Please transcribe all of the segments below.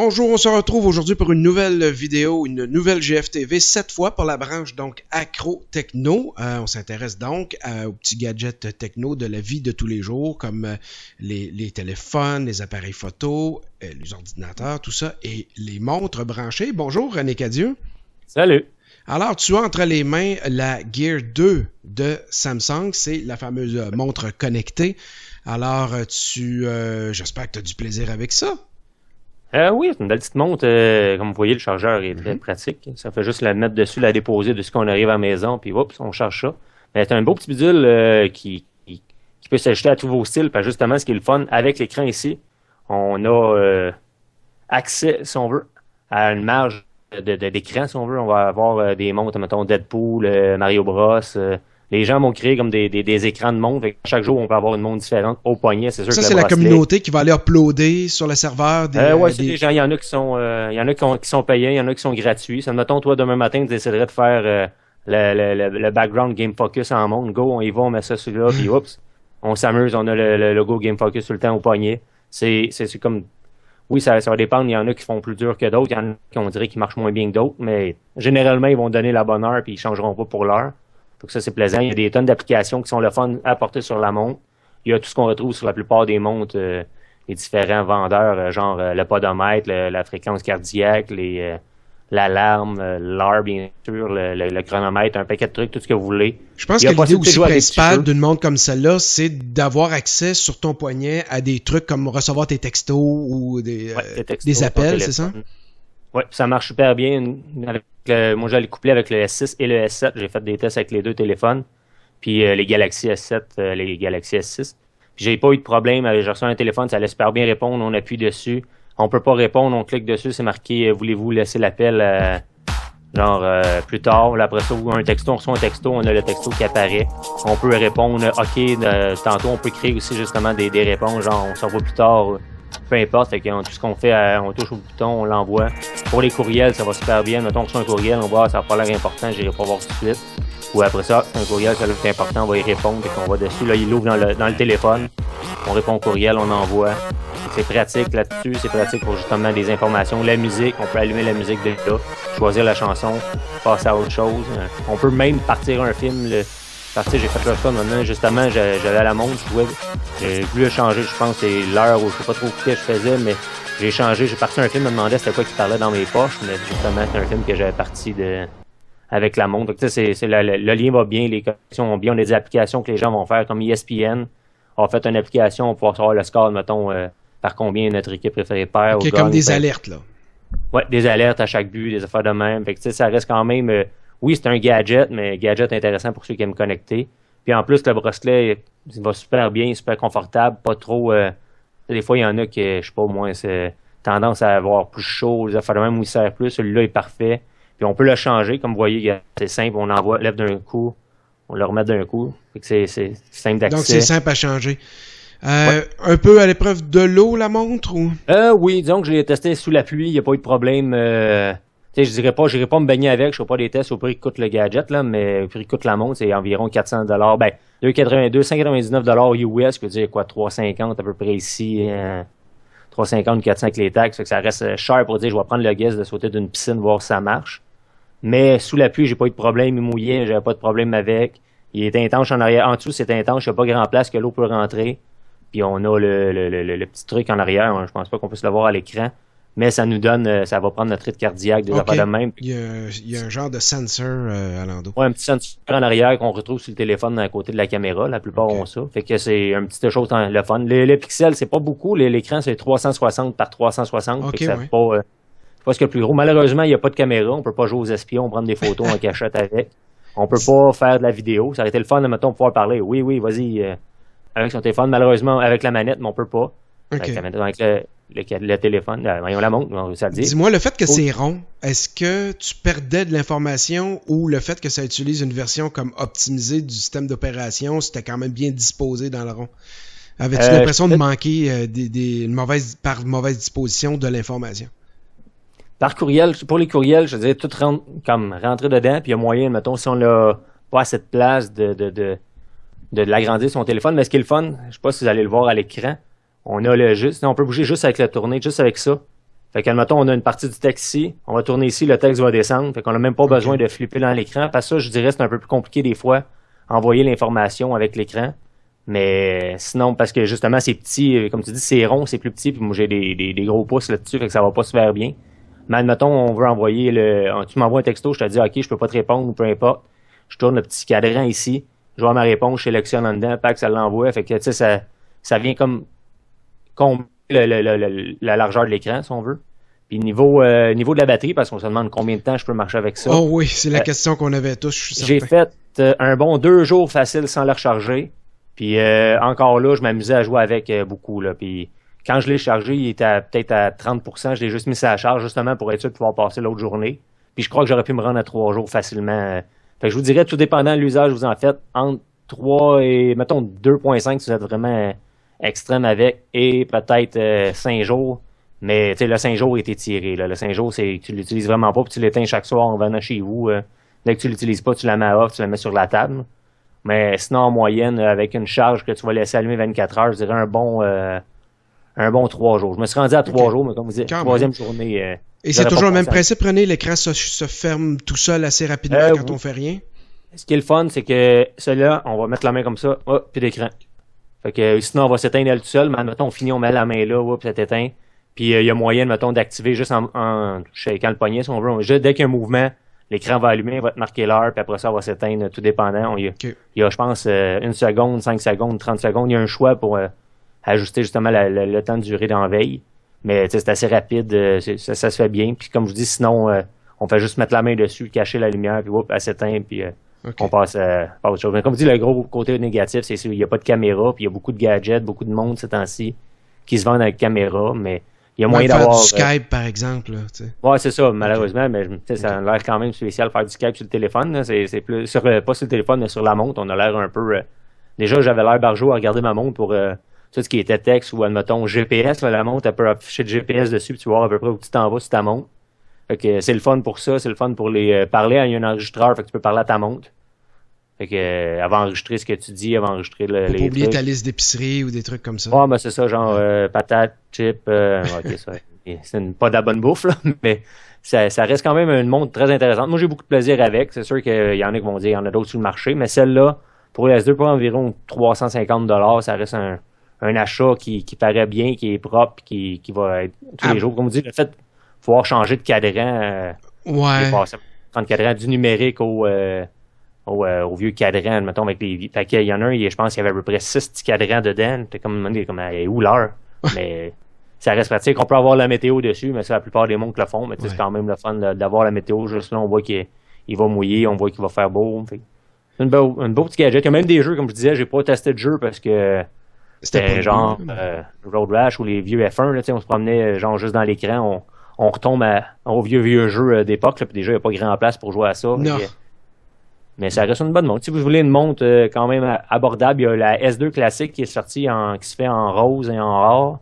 Bonjour, on se retrouve aujourd'hui pour une nouvelle vidéo, une nouvelle GFTV, cette fois pour la branche donc accro techno. Euh, on s'intéresse donc euh, aux petits gadgets techno de la vie de tous les jours, comme euh, les, téléphones, les appareils photo, les ordinateurs, tout ça, et les montres branchées. Bonjour René Cadieux. Salut. Alors, tu as entre les mains la Gear 2 de Samsung, c'est la fameuse montre connectée. Alors, tu, j'espère que tu as du plaisir avec ça. Euh, oui, c'est une belle petite montre. Euh, comme vous voyez, le chargeur est très mhm. pratique. Ça fait juste la mettre dessus, la déposer de ce qu'on arrive à la maison, puis oups, on charge ça. Mais c'est un beau petit bidule euh, qui, qui, peut s'ajouter à tous vos styles. Parce justement, ce qui est le fun, avec l'écran ici, on a accès, si on veut, à une marge d'écran, de, si on veut. On va avoir des montres, mettons, Deadpool, Mario Bros les gens m'ont créé comme des, des, écrans de monde. Fait chaque jour, on peut avoir une monde différente au poignet. C'est sûr ça, c'est la communauté qui va aller uploader sur le serveur des. Euh, ouais, des... gens. Il y en a qui sont, euh, il y en a qui, sont payés, il y en a qui sont gratuits. Ça, mettons, toi, demain matin, tu déciderais de faire euh, le, le, le, background Game Focus en monde. Go, on y va, on met ça sur là, puis oups, on s'amuse, on a le, logo Game Focus tout le temps au poignet. C'est, c'est, comme. Oui, ça, ça va dépendre. Il y en a qui font plus dur que d'autres. Il y en a qui on dirait qui marchent moins bien que d'autres, mais généralement, ils vont donner la bonne heure puis ils changeront pas pour l'heure. Donc ça, c'est plaisant. Il y a des tonnes d'applications qui sont le fun à porter sur la montre. Il y a tout ce qu'on retrouve sur la plupart des montres, euh, les différents vendeurs, euh, genre euh, le podomètre, la fréquence cardiaque, les l'alarme, l'art bien sûr, le, chronomètre, un paquet de trucs, tout ce que vous voulez. Je pense que l'idée aussi principale d'une montre comme celle-là, c'est d'avoir accès sur ton poignet à des trucs comme recevoir tes textos ou des, des appels, c'est ça? Oui, ça marche super bien. Avec le, euh, moi, couplé avec le S6 et le S7. J'ai fait des tests avec les deux téléphones. Puis euh, les Galaxy S7, euh, les Galaxy S6. J'ai pas eu de problème. J'ai reçu un téléphone, ça laisse super bien répondre. On appuie dessus. On peut pas répondre, on clique dessus. C'est marqué Voulez-vous laisser l'appel genre plus tard Là, Après ça, un texto, on reçoit un texto, on a le texto qui apparaît. On peut répondre OK. tantôt, on peut créer aussi justement des, des réponses, genre on s'en va plus tard peu importe, fait tout ce qu'on fait, euh, on touche au bouton, on l'envoie. Pour les courriels, ça va super bien. Mettons que c'est un courriel, on voit, ah, ça n'a pas l'air important, j'irai pas voir tout de suite. Ou après ça, un courriel, ça est important, on va y répondre, et qu'on va dessus. Là, il l'ouvre dans le, téléphone, on répond au courriel, on envoie. C'est pratique là-dessus, c'est pratique pour justement des informations. La musique, on peut allumer la musique de là, choisir la chanson, passer à autre chose. Euh, on peut même partir un film. Le, parce j'ai fait le score maintenant. Justement, j'allais à la montre, je pouvais, J'ai plus changer, je pense, c'est l'heure où je sais pas trop ce que je faisais, mais j'ai changé. J'ai parti un film, je me demandais c'était quoi qui parlait dans mes poches, mais justement, c'est un film que j'avais parti avec la montre. Donc, c'est, c'est le, lien va bien, les connexions vont bien. On a des applications que les gens vont faire, comme ESPN. On fait une application pour savoir le score, mettons, euh, par combien notre équipe préférée perd. Okay, comme des ben alertes, là. Ouais, des alertes à chaque but, des affaires de même. Fait que, ça reste quand même. Euh, oui, c'est un gadget, mais gadget intéressant pour ceux qui aiment connecter. Puis en plus, le bracelet il va super bien, super confortable, pas trop. Euh, des fois, il y en a qui, je sais pas, au moins, c'est tendance à avoir plus chaud, il falloir même où il sert plus. Celui-là est parfait. Puis on peut le changer, comme vous voyez, c'est simple, on envoie, lève d'un coup, on le remet d'un coup. C'est simple d'accès. Donc c'est simple à changer. Euh, un peu à l'épreuve de l'eau, la montre ou? Euh, oui, disons que je l'ai testé sous la pluie, il n'y a pas eu de problème je dirais pas, je pas me baigner avec, je ne fais pas des tests au prix que coûte le gadget, là, mais au prix que coûte la montre, c'est environ 400 dollars. Ben, 2,82, dollars US, je veux dire quoi, 350 à peu près ici, 350, euh, 400 avec les taxes, fait que ça reste euh, cher pour dire, je vais prendre le guess de sauter d'une piscine, voir si ça marche. Mais sous la pluie, j'ai pas eu de problème, il mouillait, j'avais pas de problème avec. Il est intense en arrière. En dessous, c'est intense, il n'y a pas grand place que l'eau peut rentrer. Puis on a le, le, petit truc en arrière, hein, je pense pas qu'on puisse le voir à l'écran mais ça nous donne, euh, ça va prendre notre rythme cardiaque, déjà pas de même. Il y, a, un genre de sensor euh, à l'endroit. Ouais, un petit sensor en arrière qu'on retrouve sur le téléphone à côté de la caméra. La plupart ont ça. Fait que c'est une petite chose dans le fun. Les, pixels, c'est pas beaucoup. L'écran, c'est 360 par 360. pas, euh, que le plus gros. Malheureusement, il n'y a pas de caméra. On peut pas jouer aux espions, prendre des photos en cachette avec. On peut pas faire de la vidéo. Ça aurait été le fun, mettons, pouvoir parler. Oui, oui, vas-y. avec son téléphone, malheureusement, avec la manette, mais on peut pas. Avec, la manette, avec le, le, téléphone, euh, voyons la montre, ça le dit. Dis-moi, le fait que c'est rond, est-ce que tu perdais de l'information ou le fait que ça utilise une version comme optimisée du système d'opération, c'était quand même bien disposé dans le rond? Avais-tu euh, l'impression de manquer euh, des, par mauvaise disposition de l'information? Par courriel, pour les courriels, je disais tout rentre, comme rentrer dedans, puis il y a moyen, mettons, si on n'a pas assez de place de, de, de, de l'agrandir son téléphone. Mais ce qui est le fun, je sais pas si vous allez le voir à l'écran, on a le juste. on peut bouger juste avec la tournée, juste avec ça. Fait qu'admettons, on a une partie du texte ici, on va tourner ici, le texte va descendre. Fait qu'on n'a même pas besoin de flipper dans l'écran. Parce que ça, je dirais, c'est un peu plus compliqué des fois, envoyer l'information avec l'écran. Mais sinon, parce que justement, c'est petit, euh, comme tu dis, c'est rond, c'est plus petit, puis moi j'ai des, des, gros pouces là-dessus, fait que ça va pas se faire bien. Mais admettons, on veut envoyer le. Tu m'envoies un texto, je te dis OK, je peux pas te répondre ou peu importe. Je tourne le petit cadran ici, je vois ma réponse, je sélectionne en dedans, pack, ça l'envoie. Fait que tu sais, ça, ça vient comme Combien la largeur de l'écran, si on veut. Puis niveau, euh, niveau de la batterie, parce qu'on se demande combien de temps je peux marcher avec ça. Oh oui, c'est la euh, question qu'on avait tous. J'ai fait euh, un bon deux jours facile sans la recharger. Puis encore là, je m'amusais à jouer avec beaucoup. Là. Puis quand je l'ai chargé, il était peut-être à 30%. Je l'ai juste mis ça à charge justement pour être sûr de pouvoir passer l'autre journée. Puis je crois que j'aurais pu me rendre à trois jours facilement. Fait que je vous dirais, tout dépendant de l'usage que vous en faites, entre 3 et mettons 2.5 si vous êtes vraiment extrême avec et peut-être 5 euh, jours. Mais le 5 jours est tiré. Là. Le 5 jours, c'est tu l'utilises vraiment pas, puis tu l'éteins chaque soir en venant chez vous. Euh. dès que tu l'utilises pas, tu la mets off, tu la mets sur la table. Mais sinon, en moyenne, avec une charge que tu vas laisser allumer 24 heures, je dirais un bon euh, un bon trois jours. Je me suis rendu à trois jours, mais comme vous dites, troisième journée. Et c'est toujours le même principe, prenez l'écran se, se, ferme tout seul assez rapidement quand on fait rien. Ce qui est le fun, c'est que celui-là, on va mettre la main comme ça, oh, puis l'écran. Fait que euh, sinon, on va s'éteindre elle tout seul, mais admettons, on finit, on met la main là, oups, ça s'éteint. Puis il euh, y a moyen, mettons, d'activer juste en, en quand le poignet, si on veut. juste, dès qu'il y a un mouvement, l'écran va allumer, va te marquer l'heure, puis après ça, on va s'éteindre, tout dépendant. Il y a, je pense, euh, une seconde, cinq secondes, trente secondes. Il y a un choix pour ajuster justement le temps de durée d'en veille. Mais c'est assez rapide, ça, ça, se fait bien. Puis comme je dis, sinon, on fait juste mettre la main dessus, cacher la lumière, puis hop, elle s'éteint, puis on passe, à autre chose. Mais comme dis, le gros côté négatif, c'est qu'il n'y a pas de caméra, puis il y a beaucoup de gadgets, beaucoup de monde ces temps-ci qui se vendent avec caméra, mais il y a moyen d'avoir. Euh, Skype, par exemple. ouais, c'est ça, malheureusement, mais ça a l'air quand même spécial de faire du Skype sur le téléphone. C'est plus sur, euh, pas sur le téléphone, mais sur la montre. On a l'air un peu. Euh, déjà, j'avais l'air barjot à regarder ma montre pour tout ce qui était texte ou, admettons, GPS. Là, la montre, elle peut afficher le GPS dessus, puis tu vois à peu près où tu t'en vas sur ta montre. Fait que c'est le fun pour ça, c'est le fun pour les parler à un enregistreur, fait que tu peux parler à ta montre. Fait que, euh, avant d'enregistrer ce que tu dis, avant d'enregistrer les. Pas oublier ta liste d'épicerie ou des trucs comme ça. Ouais, mais c'est ça, genre patate, euh, patates, chips. Euh, ok, ça. C'est pas de la bonne bouffe, là, mais ça, reste quand même une montre très intéressante. Moi, j'ai beaucoup de plaisir avec. C'est sûr qu'il y en a qui vont dire, il y en a d'autres sur le marché, mais celle-là, pour les deux, 2 pour environ 350 ça reste un, un achat qui, qui, paraît bien, qui est propre, qui, qui va être tous les ah. jours. Comme on dit, le fait de pouvoir changer de cadran. ouais. Passer, prendre cadran du numérique au. Euh, au, vieux cadran, mettons, avec les. Fait qu'il y en a un, je pense qu'il y avait à peu près 6 petits cadrans dedans. c'est comme, il comme, euh, où l'heure? Mais ça reste pratique. On peut avoir la météo dessus, mais c'est la plupart des mondes le font. Mais c'est quand même le fun d'avoir la météo. Juste là, on voit qu'il va mouiller, on voit qu'il va faire beau. c'est un beau, petit gadget. Il y a même des jeux, comme je disais, j'ai pas testé de jeu parce que c'était genre euh, Road Rash ou les vieux F1, on se promenait genre juste dans l'écran, on, retombe à, au vieux vieux jeu d'époque, puis déjà il n'y a pas grand place pour jouer à ça. Mais ça reste une bonne montre. Si vous voulez une montre euh, quand même abordable, il y a la S2 classique qui est sortie en, qui se fait en rose et en or.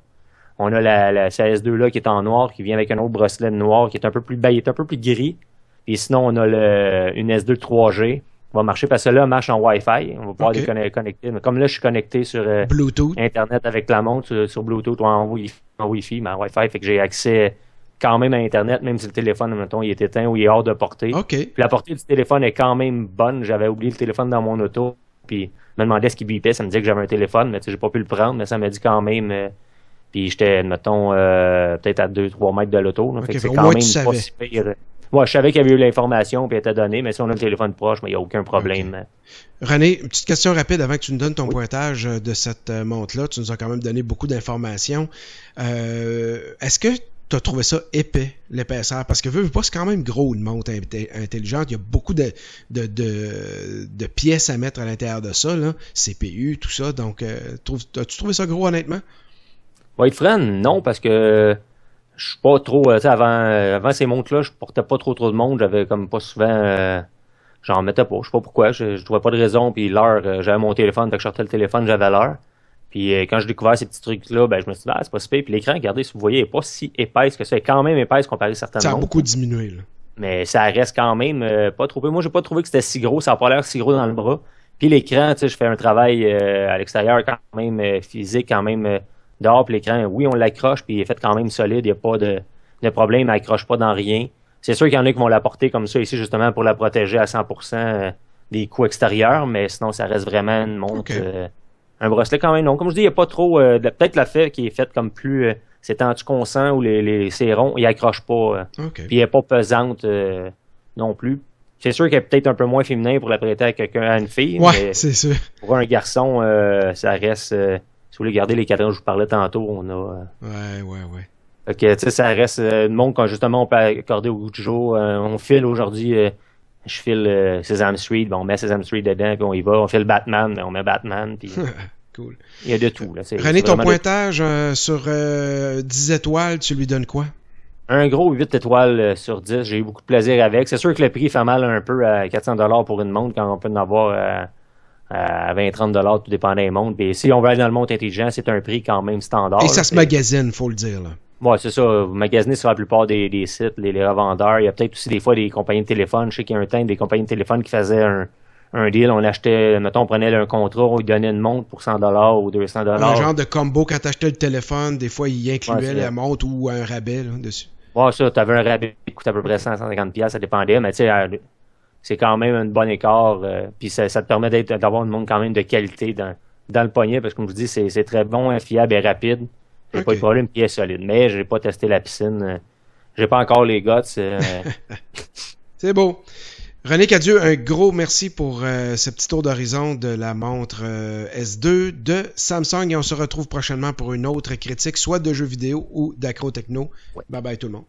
On a la, la S2 là qui est en noir, qui vient avec un autre bracelet noir qui est un peu plus ben, est un peu plus gris. Et sinon, on a le, une S2 3G va marcher parce que là, marche en Wi-Fi. On va pouvoir les connecter. comme là, je suis connecté sur euh, Bluetooth. Internet avec la montre, sur, Bluetooth ou en Wi-Fi, en Wi-Fi mais en Wi-Fi, fait que j'ai accès quand même à Internet, même si le téléphone, mettons, il est éteint ou il est hors de portée. Puis la portée du téléphone est quand même bonne. J'avais oublié le téléphone dans mon auto, puis je me demandais ce qui bipait. Ça me disait que j'avais un téléphone, mais j'ai pas pu le prendre, mais ça m'a dit quand même. Euh, puis j'étais, mettons, euh, peut-être à 2-3 mètres de l'auto. c'est quand même pas si pire. Moi, je savais qu'il y avait eu l'information puis elle était donnée, mais si on a le téléphone proche, mais ben, il n'y a aucun problème. René, une petite question rapide avant que tu nous donnes ton pointage euh, de cette montre-là. Tu nous as quand même donné beaucoup d'informations. est-ce que t'as trouvé ça épais, l'épaisseur. Parce que, veux, pas, c'est quand même gros une montre intelligente. Il y a beaucoup de, de, pièces à mettre à l'intérieur de ça, là. CPU, tout ça. Donc, euh, as-tu trouvé ça gros, honnêtement? Oui, Friend, non, parce que je suis pas trop. Euh, avant, euh, avant ces montres-là, je portais pas trop trop de montres. J'avais comme pas souvent. Euh, j'en mettais pas. Je sais pas pourquoi. Je, je trouvais pas de raison. Puis l'heure, j'avais mon téléphone. donc que je sortais le téléphone, j'avais l'heure. Puis euh, quand j'ai découvert ces petits trucs-là, ben, je me suis dit, ah, c'est pas si Puis l'écran, regardez, si vous voyez, n'est pas si épais que ça. est quand même épais comparé certainement. certains Ça a beaucoup diminué, là. Mais ça reste quand même euh, pas trop peu. Moi, j'ai pas trouvé que c'était si gros. Ça n'a pas l'air si gros dans le bras. Puis l'écran, tu sais, je fais un travail euh, à l'extérieur quand même physique, quand même dehors. Puis l'écran, oui, on l'accroche, puis il est fait quand même solide. Il n'y a pas de, problème. Il n'accroche pas dans rien. C'est sûr qu'il y en a qui vont la porter comme ça ici, justement, pour la protéger à 100% des coups extérieurs. Mais sinon, ça reste vraiment une montre un bracelet quand même non. Comme je dis, il n'y a pas trop. Euh, peut-être la fête qui est faite comme plus. Euh, c'est en consent ou les, les c'est rond, il accroche pas. Euh, Puis n'est pas pesante euh, non plus. C'est sûr qu'elle est peut-être un peu moins féminin pour la prêter à quelqu'un, à une fille. Ouais, c'est sûr. Pour un garçon, euh, ça reste. si vous voulez garder les cadres, je vous parlais tantôt, on a. ouais, ouais, ouais. Fait tu sais, ça reste une montre quand justement on peut accorder au goût du jour. on file aujourd'hui je file euh, Sesame Street, on met Sesame Street dedans, puis on y va. On le Batman, on met Batman, puis... cool. Il y a de tout. Là, ton pointage euh, sur 10 euh, étoiles, tu lui donnes quoi? un gros 8 étoiles sur 10. J'ai eu beaucoup de plaisir avec. C'est sûr que le prix fait mal un peu à 400 pour une montre quand on peut en avoir à, 20-30 tout dépend des montres. Puis si on veut aller dans le monde intelligent, c'est un prix quand même standard. Et ça se magazine, magasine, faut le dire. Là. Oui, c'est ça. Vous magasinez sur la plupart des, sites, les, revendeurs. Il y a peut-être aussi des fois des compagnies de téléphone. Je sais qu'il y a un temps, des compagnies de téléphone qui faisaient un, deal. On achetait, mettons, on prenait un contrat, on lui donnait une montre pour 100 ou 200 Un genre de combo quand tu achetais le téléphone, des fois, il incluait la montre ou un rabais dessus. Oui, ça, tu avais un rabais qui coûtait à peu près 150$, ça dépendait, mais tu sais, c'est quand même un bon écart. Euh, puis ça, te permet d'avoir une montre quand même de qualité dans, le poignet, parce que comme je vous dis, c'est très bon, fiable et rapide. J'ai pas eu de problème, pied solide. Mais j'ai pas testé la piscine. Euh, j'ai pas encore les guts. Euh. C'est beau. René Cadieu, un gros merci pour euh, ce petit tour d'horizon de la montre S2 de Samsung et on se retrouve prochainement pour une autre critique, soit de jeux vidéo ou d'acrotechno. techno Bye bye tout le monde.